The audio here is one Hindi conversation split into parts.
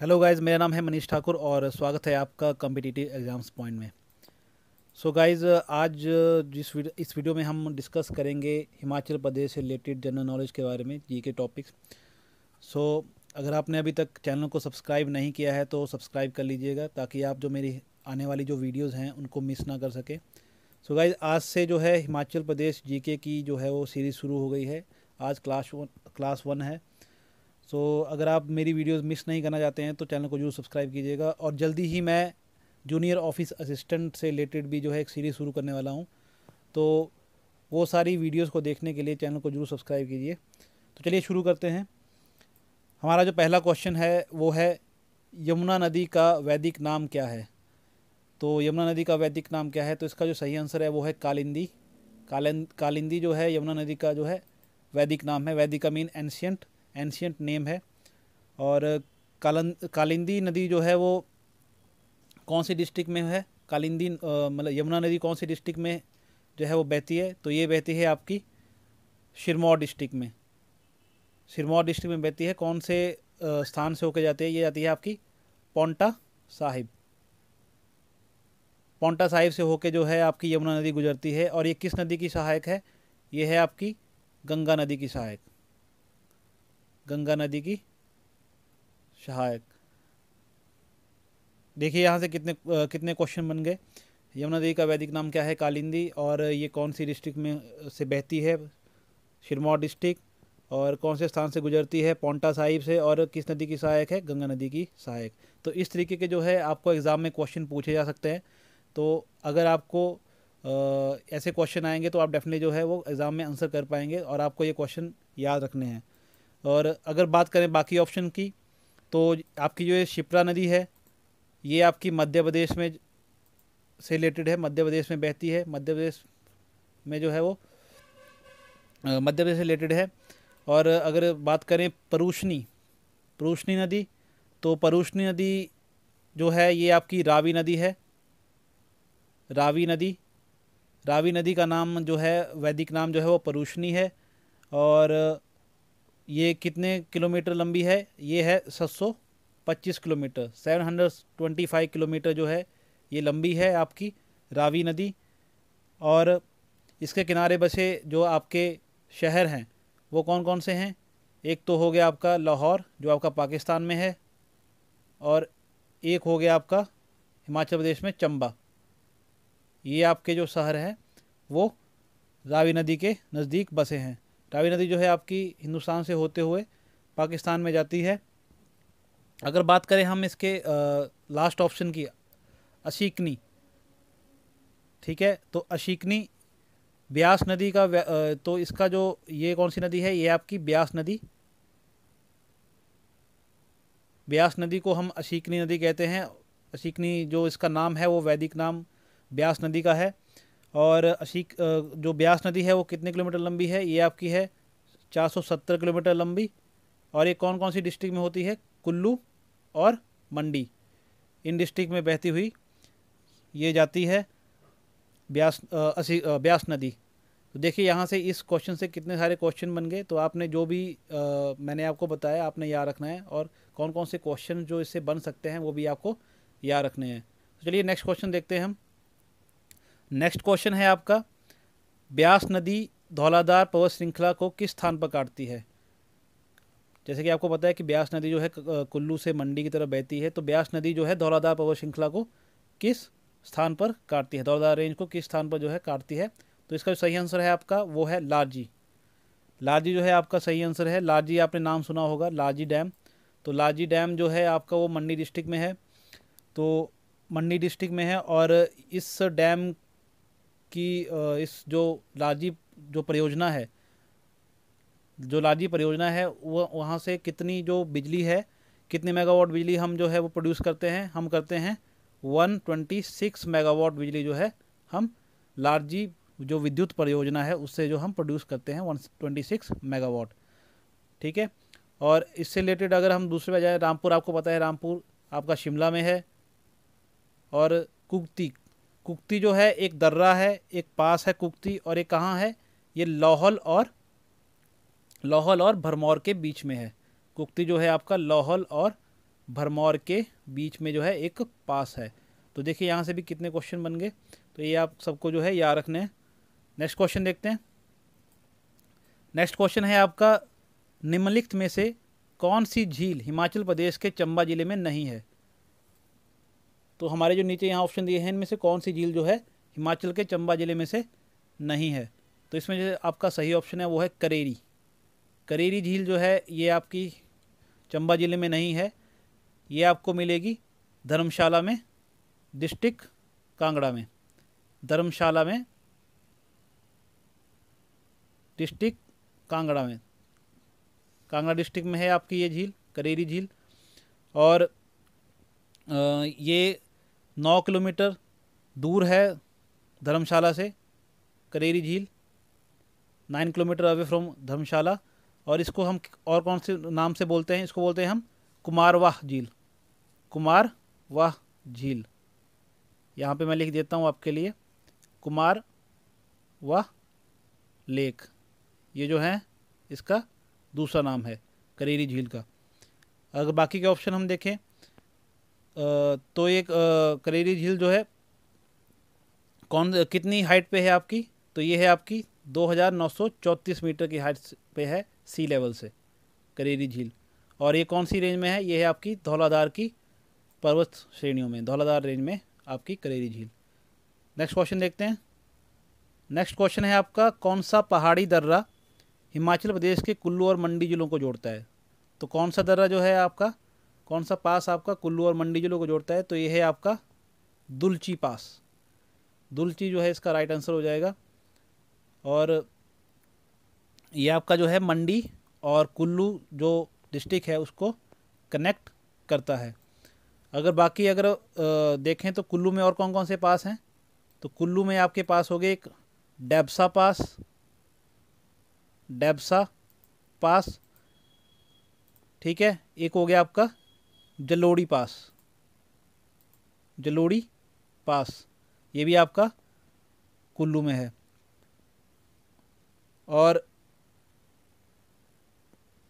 हेलो गाइज़ मेरा नाम है मनीष ठाकुर और स्वागत है आपका कम्पिटिटिव एग्ज़ाम्स पॉइंट में सो so गाइज़ आज जिस वीडियो इस वीडियो में हम डिस्कस करेंगे हिमाचल प्रदेश से रिलेटेड जनरल नॉलेज के बारे में जी के टॉपिक्स सो so, अगर आपने अभी तक चैनल को सब्सक्राइब नहीं किया है तो सब्सक्राइब कर लीजिएगा ताकि आप जो मेरी आने वाली जो वीडियोज़ हैं उनको मिस ना कर सकें सो गाइज आज से जो है हिमाचल प्रदेश जी की जो है वो सीरीज़ शुरू हो गई है आज क्लास वन क्लास वन है सो so, अगर आप मेरी वीडियोस मिस नहीं करना चाहते हैं तो चैनल को जरूर सब्सक्राइब कीजिएगा और जल्दी ही मैं जूनियर ऑफिस असिस्टेंट से रिलेटेड भी जो है एक सीरीज़ शुरू करने वाला हूँ तो वो सारी वीडियोस को देखने के लिए चैनल को जरूर सब्सक्राइब कीजिए तो चलिए शुरू करते हैं हमारा जो पहला क्वेश्चन है वो है यमुना नदी का वैदिक नाम क्या है तो यमुना नदी का वैदिक नाम क्या है तो इसका जो सही आंसर है वो है कालिंदी कालिंदी जो है यमुना नदी का जो है वैदिक नाम है वैदिक का मीन एंशियंट एंशियंट नेम है और कालंद कालिंदी नदी जो है वो कौन सी डिस्ट्रिक्ट में है कालिंदी मतलब यमुना नदी कौन सी डिस्ट्रिक्ट में जो है वो बहती है तो ये बहती है आपकी सिरमौर डिस्ट्रिक्ट में सिरमौर डिस्ट्रिक्ट में बहती है कौन से स्थान से होकर जाती है ये जाती है आपकी पोंटा साहिब पोंटा साहिब से होकर जो है आपकी यमुना नदी गुजरती है और ये किस नदी की सहायक है ये है आपकी गंगा नदी की सहायक गंगा नदी की सहायक देखिए यहाँ से कितने आ, कितने क्वेश्चन बन गए यमुना देवी का वैदिक नाम क्या है कालिंदी और ये कौन सी डिस्ट्रिक्ट में से बहती है सिरमौर डिस्ट्रिक्ट और कौन से स्थान से गुजरती है पोंटा साहिब से और किस नदी की सहायक है गंगा नदी की सहायक तो इस तरीके के जो है आपको एग्ज़ाम में क्वेश्चन पूछे जा सकते हैं तो अगर आपको आ, ऐसे क्वेश्चन आएंगे तो आप डेफिनेटली जो है वो एग्ज़ाम में आंसर कर पाएंगे और आपको ये क्वेश्चन याद रखने हैं और अगर बात करें बाकी ऑप्शन की तो आपकी जो है शिप्रा नदी है ये आपकी मध्य प्रदेश में से रिलेटेड है मध्य प्रदेश में बहती है मध्य प्रदेश में जो है वो मध्य प्रदेश से रिलेटेड है और अगर बात करें परूशनी परूशनी नदी तो परूशनी नदी जो है ये आपकी रावी नदी है रावी नदी रावी नदी का नाम जो है वैदिक नाम जो है वो परूशनी है और ये कितने किलोमीटर लंबी है ये है 725 किलोमीटर 725 किलोमीटर जो है ये लंबी है आपकी रावी नदी और इसके किनारे बसे जो आपके शहर हैं वो कौन कौन से हैं एक तो हो गया आपका लाहौर जो आपका पाकिस्तान में है और एक हो गया आपका हिमाचल प्रदेश में चंबा ये आपके जो शहर हैं वो रावी नदी के नज़दीक बसे हैं रावी नदी जो है आपकी हिंदुस्तान से होते हुए पाकिस्तान में जाती है अगर बात करें हम इसके लास्ट ऑप्शन की अशीकनी ठीक है तो अशीकनी ब्यास नदी का तो इसका जो ये कौन सी नदी है ये आपकी ब्यास नदी ब्यास नदी को हम अशीकनी नदी कहते हैं अशीकनी जो इसका नाम है वो वैदिक नाम ब्यास नदी का है और अशी जो ब्यास नदी है वो कितने किलोमीटर लंबी है ये आपकी है 470 किलोमीटर लंबी और ये कौन कौन सी डिस्ट्रिक्ट में होती है कुल्लू और मंडी इन डिस्ट्रिक्ट में बहती हुई ये जाती है ब्यास असी ब्यास नदी तो देखिए यहाँ से इस क्वेश्चन से कितने सारे क्वेश्चन बन गए तो आपने जो भी आ, मैंने आपको बताया आपने याद रखना है और कौन कौन से क्वेश्चन जो इससे बन सकते हैं वो भी आपको याद रखने हैं तो चलिए नेक्स्ट क्वेश्चन देखते हैं हम नेक्स्ट क्वेश्चन है आपका ब्यास नदी धौलाधार पर्वत श्रृंखला को किस स्थान पर काटती है जैसे कि आपको पता है कि ब्यास नदी जो है कुल्लू से मंडी की तरफ बहती है तो ब्यास नदी जो है धौलाधार पर्वत श्रृंखला को किस स्थान पर काटती है धौलाधार रेंज को किस स्थान पर जो है काटती है तो इसका जो सही आंसर है आपका वो है लारजी लारजी जो है आपका सही आंसर है लारजी आपने नाम सुना होगा लारजी डैम तो लारजी डैम जो है आपका वो मंडी डिस्ट्रिक्ट में है तो मंडी डिस्ट्रिक्ट में है और इस डैम कि इस जो लाजी जो परियोजना है जो लाजी परियोजना है वह वहाँ से कितनी जो बिजली है कितनी मेगावाट बिजली हम जो है वो प्रोड्यूस करते हैं हम करते हैं 126 मेगावाट बिजली जो है हम लार्जी जो विद्युत परियोजना है उससे जो हम प्रोड्यूस करते हैं 126 मेगावाट ठीक है और इससे रिलेटेड अगर हम दूसरे में जाए रामपुर आपको पता है रामपुर आपका शिमला में है और कुगती कुख्ती जो है एक दर्रा है एक पास है कुकती और एक कहाँ है ये लाहौल और लाहौल और भरमौर के बीच में है कुकती जो है आपका लाहौल और भरमौर के बीच में जो है एक पास है तो देखिए यहाँ से भी कितने क्वेश्चन बन गए तो ये आप सबको जो है याद रखने हैं नेक्स्ट क्वेश्चन देखते हैं नेक्स्ट क्वेश्चन है आपका निम्नलिखित में से कौन सी झील हिमाचल प्रदेश के चंबा जिले में नहीं है तो हमारे जो नीचे यहाँ ऑप्शन दिए हैं इनमें से कौन सी झील जो है हिमाचल के चंबा ज़िले में से नहीं है तो इसमें जो आपका सही ऑप्शन है वो है करेरी करेरी झील जो है ये आपकी चंबा ज़िले में नहीं है ये आपको मिलेगी धर्मशाला में डिस्ट्रिक्ट कांगड़ा में धर्मशाला में डिस्ट्रिक कांगड़ा में कांगड़ा डिस्ट्रिक्ट में है आपकी ये झील करेरी झील और ये नौ किलोमीटर दूर है धर्मशाला से करेरी झील nine kilometer away from Dharamshala और इसको हम और कौन से नाम से बोलते हैं इसको बोलते हैं हम कुमारवाह झील कुमार वाह झील यहाँ पे मैं लिख देता हूँ आपके लिए कुमार वाह लेक ये जो है इसका दूसरा नाम है करेरी झील का अगर बाकी के ऑप्शन हम देखें तो ये करेरी झील जो है कौन कितनी हाइट पे है आपकी तो ये है आपकी 2934 मीटर की हाइट पे है सी लेवल से करेरी झील और ये कौन सी रेंज में है ये है आपकी धौलाधार की पर्वत श्रेणियों में धौलाधार रेंज में आपकी करेरी झील नेक्स्ट क्वेश्चन देखते हैं नेक्स्ट क्वेश्चन है आपका कौन सा पहाड़ी दर्रा हिमाचल प्रदेश के कुल्लू और मंडी जिलों को जोड़ता है तो कौन सा दर्रा जो है आपका कौन सा पास आपका कुल्लू और मंडी जिलों को जोड़ता है तो ये है आपका दुलची पास दुलची जो है इसका राइट आंसर हो जाएगा और ये आपका जो है मंडी और कुल्लू जो डिस्ट्रिक्ट है उसको कनेक्ट करता है अगर बाकी अगर देखें तो कुल्लू में और कौन कौन से पास हैं तो कुल्लू में आपके पास हो गए एक डेब्सा पास डेब्सा पास ठीक है एक हो गया आपका जलोड़ी पास जलोड़ी पास ये भी आपका कुल्लू में है और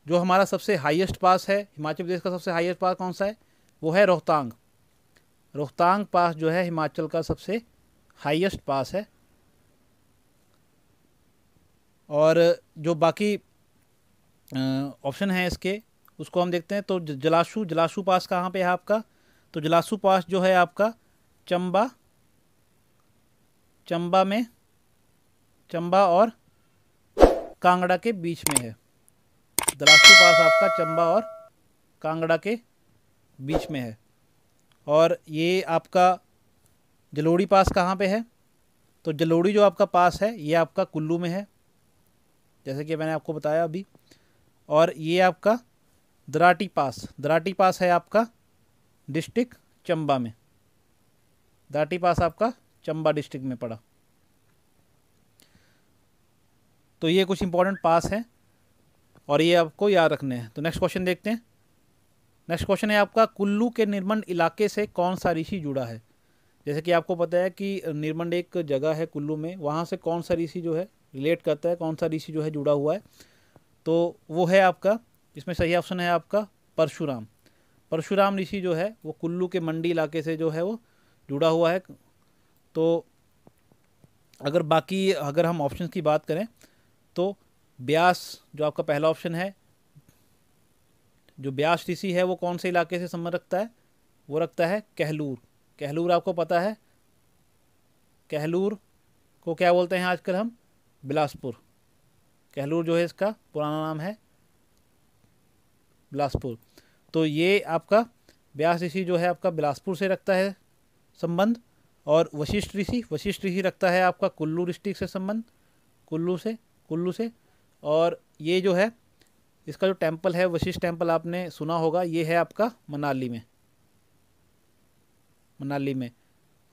जो हमारा सबसे हाईएस्ट पास है हिमाचल प्रदेश का सबसे हाईएस्ट पास कौन सा है वो है रोहतांग रोहतांग पास जो है हिमाचल का सबसे हाईएस्ट पास है और जो बाकी ऑप्शन हैं इसके उसको हम देखते हैं तो जलाशु जलाशु पास कहाँ पे है आपका तो जलाशु पास जो है आपका चंबा चंबा में चंबा और कांगड़ा के बीच में है जलाशु पास आपका चंबा और कांगड़ा के बीच में है और ये आपका जलोड़ी पास कहाँ पे है तो जलोड़ी जो आपका पास है ये आपका कुल्लू में है जैसे कि मैंने आपको बताया अभी और ये आपका दराटी पास दराटी पास है आपका डिस्ट्रिक्ट चंबा में दराटी पास आपका चंबा डिस्ट्रिक्ट में पड़ा तो ये कुछ इंपॉर्टेंट पास हैं और ये आपको याद रखने हैं तो नेक्स्ट क्वेश्चन देखते हैं नेक्स्ट क्वेश्चन है आपका कुल्लू के निर्मंड इलाके से कौन सा ऋषि जुड़ा है जैसे कि आपको पता है कि निर्मंड एक जगह है कुल्लू में वहाँ से कौन सा ऋषि जो है रिलेट करता है कौन सा ऋषि जो है जुड़ा हुआ है तो वो है आपका इसमें सही ऑप्शन है आपका परशुराम परशुराम ऋषि जो है वो कुल्लू के मंडी इलाके से जो है वो जुड़ा हुआ है तो अगर बाकी अगर हम ऑप्शन की बात करें तो ब्यास जो आपका पहला ऑप्शन है जो ब्यास ऋषि है वो कौन से इलाके से संबंध रखता है वो रखता है कहलूर कहलूर आपको पता है कहलूर को क्या बोलते हैं आजकल हम बिलासपुर कहलूर जो है इसका पुराना नाम है बिलासपुर तो ये आपका ब्यास ऋषि जो है आपका बिलासपुर से रखता है संबंध और वशिष्ठ ऋषि वशिष्ठ ऋषि रखता है आपका कुल्लू डिस्ट्रिक्ट से संबंध कुल्लू से कुल्लू से और ये जो है इसका जो टेम्पल है वशिष्ठ टेम्पल आपने सुना होगा ये है आपका मनाली में मनाली में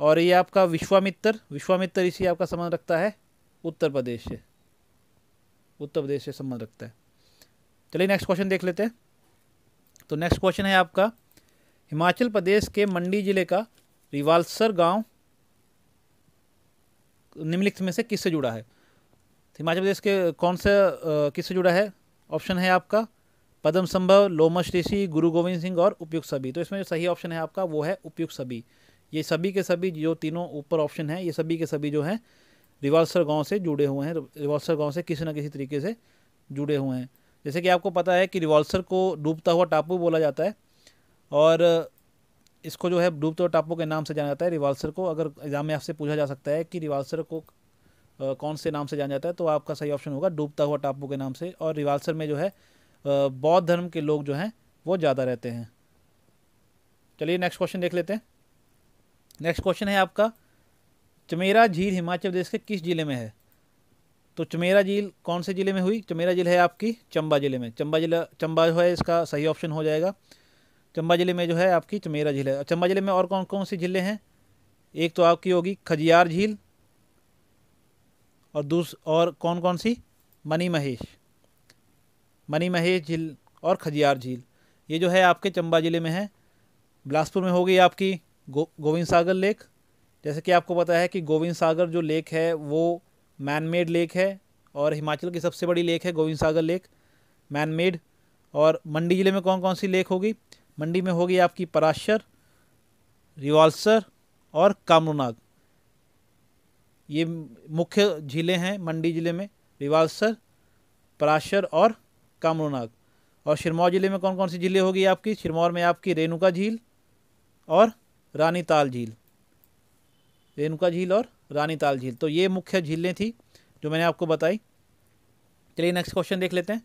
और ये आपका विश्वामित्र विश्वामित्र ऋषि आपका संबंध रखता है उत्तर प्रदेश से उत्तर प्रदेश से संबंध रखता है चलिए नेक्स्ट क्वेश्चन देख लेते हैं तो नेक्स्ट क्वेश्चन है आपका हिमाचल प्रदेश के मंडी जिले का रिवालसर गांव निम्नलिखित में से किससे जुड़ा है तो हिमाचल प्रदेश के कौन से किससे जुड़ा है ऑप्शन है आपका पदम संभव लोमश ऋषि गुरु गोविंद सिंह और उपयुक्त सभी तो इसमें जो सही ऑप्शन है आपका वो है उपयुक्त सभी ये सभी के सभी जो तीनों ऊपर ऑप्शन है ये सभी के सभी जो हैं रिवालसर गांव से जुड़े हुए हैं रिवालसर गांव से किसी न किसी तरीके से जुड़े हुए हैं जैसे कि आपको पता है कि रिवॉल्सर को डूबता हुआ टापू बोला जाता है और इसको जो है डूबता हुआ टापू के नाम से जाना जाता है रिवॉल्सर को अगर एग्जाम में आपसे पूछा जा सकता है कि रिवॉल्सर को कौन से नाम से जाना जाता है तो आपका सही ऑप्शन होगा डूबता हुआ टापू के नाम से और रिवॉल्सर में जो है बौद्ध धर्म के लोग जो हैं वो ज़्यादा रहते हैं चलिए नेक्स्ट क्वेश्चन देख लेते हैं नेक्स्ट क्वेश्चन है आपका चमेरा झील हिमाचल प्रदेश के किस ज़िले में है तो चमेरा झील कौन से ज़िले में हुई चमेरा झील है आपकी चंबा ज़िले में चंबा जिला चंबा जो है इसका सही ऑप्शन हो जाएगा चंबा ज़िले में जो है आपकी चमेरा झील है चंबा ज़िले में और कौन कौन से झीलें हैं एक तो आपकी होगी खजियार झील और दूस और कौन कौन सी मनी महेश मनी महेश झील और खजियार झील ये जो है आपके चंबा ज़िले में है बिलासपुर में होगी आपकी गो गोविंद सागर लेक जैसे कि आपको पता है कि गोविंद सागर जो लेक है वो मैनमेड लेक है और हिमाचल की सबसे बड़ी लेक है गोविंद सागर लेक मैनमेड और मंडी ज़िले में कौन कौन सी लेक होगी मंडी में होगी आपकी पराशर रिवाल्सर और कामरुनाग ये मुख्य झीलें हैं मंडी ज़िले में रिवाल्सर पराशर और कामरुनाग और सिरमौर ज़िले में कौन कौन सी झीलें होगी आपकी सिरमौर में आपकी रेणुका झील और रानीताल झील रेणुका झील और रानीताल झील तो ये मुख्य झीलें थी जो मैंने आपको बताई चलिए नेक्स्ट क्वेश्चन देख लेते हैं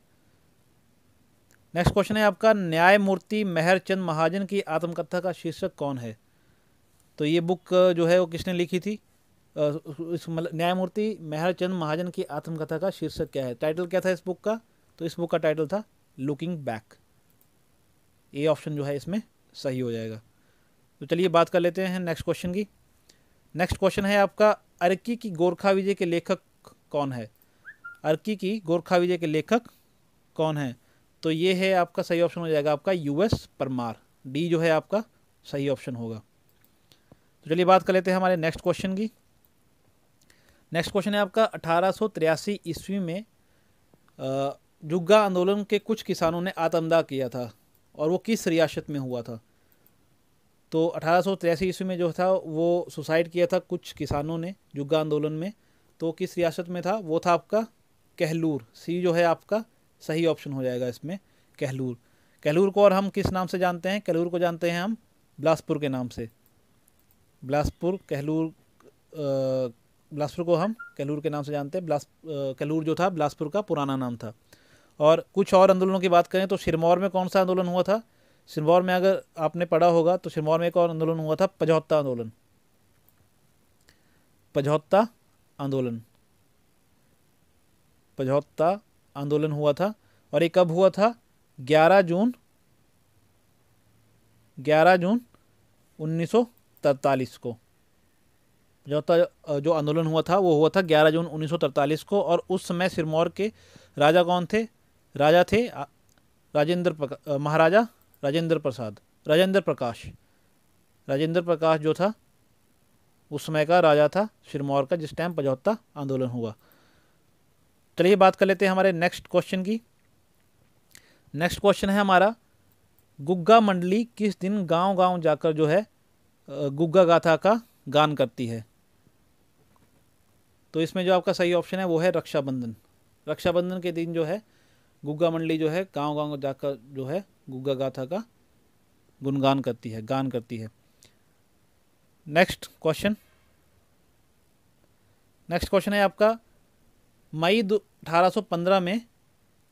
नेक्स्ट क्वेश्चन है आपका न्यायमूर्ति मेहरचंद महाजन की आत्मकथा का शीर्षक कौन है तो ये बुक जो है वो किसने लिखी थी इस न्यायमूर्ति मेहरचंद महाजन की आत्मकथा का शीर्षक क्या है टाइटल क्या था इस बुक का तो इस बुक का टाइटल था लुकिंग बैक ये ऑप्शन जो है इसमें सही हो जाएगा तो चलिए बात कर लेते हैं नेक्स्ट क्वेश्चन की नेक्स्ट क्वेश्चन है आपका अर्की की गोरखा विजय के लेखक कौन है अर्की की गोरखा विजय के लेखक कौन है तो ये है आपका सही ऑप्शन हो जाएगा आपका यूएस परमार डी जो है आपका सही ऑप्शन होगा तो चलिए बात कर लेते हैं हमारे नेक्स्ट क्वेश्चन की नेक्स्ट क्वेश्चन है आपका अठारह ईस्वी में जुग्गा आंदोलन के कुछ किसानों ने आतमदा किया था और वो किस रियासत में हुआ था तो अठारह ईस्वी में जो था वो सुसाइड किया था कुछ किसानों ने जुग्गा आंदोलन में तो किस रियासत में था वो था आपका कहलूर सी जो है आपका सही ऑप्शन हो जाएगा इसमें कहलूर कहलूर को और हम किस नाम से जानते हैं कहलूर को जानते हैं हम बिलासपुर के नाम से बिलासपुर कहलूर बिलासपुर को हम कहलूर के नाम से जानते हैं बिलास कहलूर जो था बिलासपुर का पुराना नाम था और कुछ और आंदोलनों की बात करें तो सिरमौर में कौन सा आंदोलन हुआ था सिरमौर में अगर आपने पढ़ा होगा तो सिरमौर में एक और आंदोलन हुआ था पझौत्ता आंदोलन पझौत्ता आंदोलन पझौत्ता आंदोलन हुआ था और ये कब हुआ था 11 जून 11 जून 1943 को पझौता जो आंदोलन हुआ था वो हुआ था 11 जून 1943 को और उस समय सिरमौर के राजा कौन थे राजा थे राजेंद्र महाराजा राजेंद्र प्रसाद राजेंद्र प्रकाश राजेंद्र प्रकाश जो था उस समय का राजा था सिरमौर का जिस टाइम पजौता आंदोलन हुआ चलिए बात कर लेते हैं हमारे नेक्स्ट क्वेश्चन की नेक्स्ट क्वेश्चन है हमारा गुग्गा मंडली किस दिन गांव-गांव जाकर जो है गुग्गा गाथा का गान करती है तो इसमें जो आपका सही ऑप्शन है वो है रक्षाबंधन रक्षाबंधन के दिन जो है गुग्गा मंडली जो है गांव गांव जाकर जो है गुग्गा गाथा का गुणगान करती है गान करती है नेक्स्ट क्वेश्चन नेक्स्ट क्वेश्चन है आपका मई अठारह में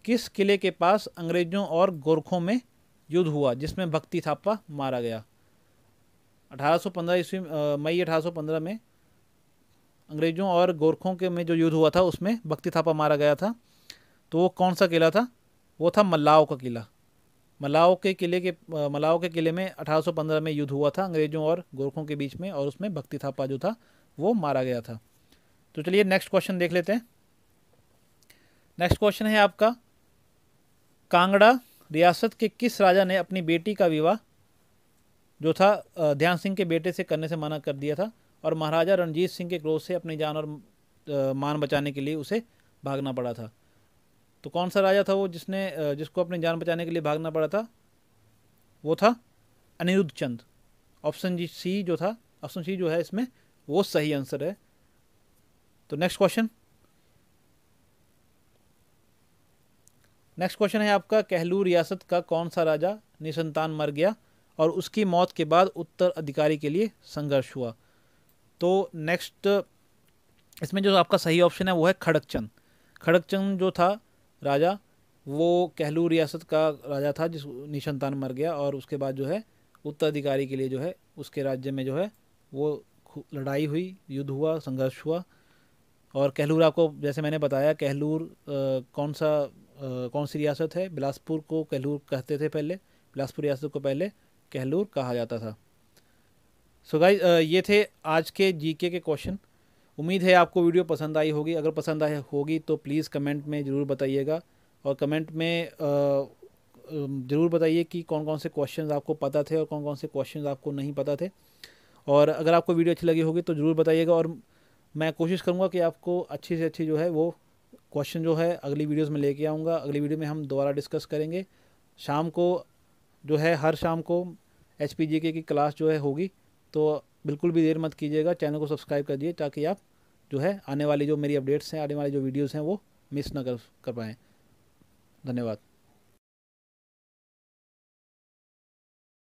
किस किले के पास अंग्रेजों और गोरखों में युद्ध हुआ जिसमें भक्ति थापा मारा गया 1815 ईस्वी मई 1815 में अंग्रेजों और गोरखों के में जो युद्ध हुआ था उसमें भक्ति थापा मारा गया था तो वो कौन सा किला था वो था मल्लाओ का किला मलाओ के किले के मलाओ के किले में 1815 में युद्ध हुआ था अंग्रेज़ों और गोरखों के बीच में और उसमें भक्ति थापा जो था वो मारा गया था तो चलिए नेक्स्ट क्वेश्चन देख लेते हैं नेक्स्ट क्वेश्चन है आपका कांगड़ा रियासत के किस राजा ने अपनी बेटी का विवाह जो था ध्यान सिंह के बेटे से करने से मना कर दिया था और महाराजा रणजीत सिंह के क्रोध से अपनी जान और मान बचाने के लिए उसे भागना पड़ा था तो कौन सा राजा था वो जिसने जिसको अपनी जान बचाने के लिए भागना पड़ा था वो था अनिरुद्ध चंद ऑप्शन जी सी जो था ऑप्शन सी जो है इसमें वो सही आंसर है तो नेक्स्ट क्वेश्चन नेक्स्ट क्वेश्चन है आपका कहलू रियासत का कौन सा राजा निसंतान मर गया और उसकी मौत के बाद उत्तर अधिकारी के लिए संघर्ष हुआ तो नेक्स्ट इसमें जो आपका सही ऑप्शन है वो है खड़क चंद जो था राजा वो कहलू रियासत का राजा था जिस निशंतान मर गया और उसके बाद जो है उत्तराधिकारी के लिए जो है उसके राज्य में जो है वो लड़ाई हुई युद्ध हुआ संघर्ष हुआ और कहलूर आपको जैसे मैंने बताया कहलूर कौन सा आ, कौन सी रियासत है बिलासपुर को कहलूर कहते थे पहले बिलासपुर रियासत को पहले कहलूर कहा जाता था सो so गाइस ये थे आज के जीके के क्वेश्चन उम्मीद है आपको वीडियो पसंद आई होगी अगर पसंद आई होगी तो प्लीज़ कमेंट में ज़रूर बताइएगा और कमेंट में ज़रूर बताइए कि कौन कौन से क्वेश्चन आपको पता थे और कौन कौन से क्वेश्चन आपको नहीं पता थे और अगर आपको वीडियो अच्छी लगी होगी तो ज़रूर बताइएगा और मैं कोशिश करूँगा कि आपको अच्छी से अच्छी जो है वो क्वेश्चन जो है अगली वीडियोस में लेके आऊँगा अगली वीडियो में हम दोबारा डिस्कस करेंगे शाम को जो है हर शाम को एच की क्लास जो है होगी तो बिल्कुल भी देर मत कीजिएगा चैनल को सब्सक्राइब कर दिए ताकि आप जो है आने वाली जो मेरी अपडेट्स हैं आने वाली जो वीडियोज़ हैं वो मिस ना कर कर पाएँ धन्यवाद